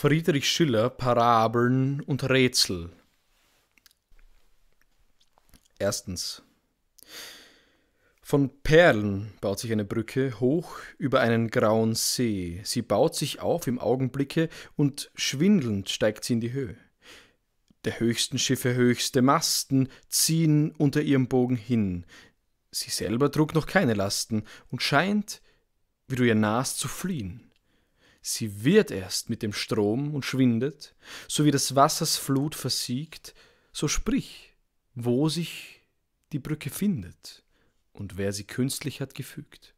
Friedrich Schiller Parabeln und Rätsel. Erstens. Von Perlen baut sich eine Brücke hoch über einen grauen See. Sie baut sich auf im Augenblicke und schwindelnd steigt sie in die Höhe. Der höchsten Schiffe höchste Masten ziehen unter ihrem Bogen hin. Sie selber trug noch keine Lasten und scheint, wie du ihr nahst, zu fliehen. Sie wird erst mit dem Strom und schwindet, so wie des Wassers Flut versiegt, so sprich, wo sich die Brücke findet und wer sie künstlich hat gefügt.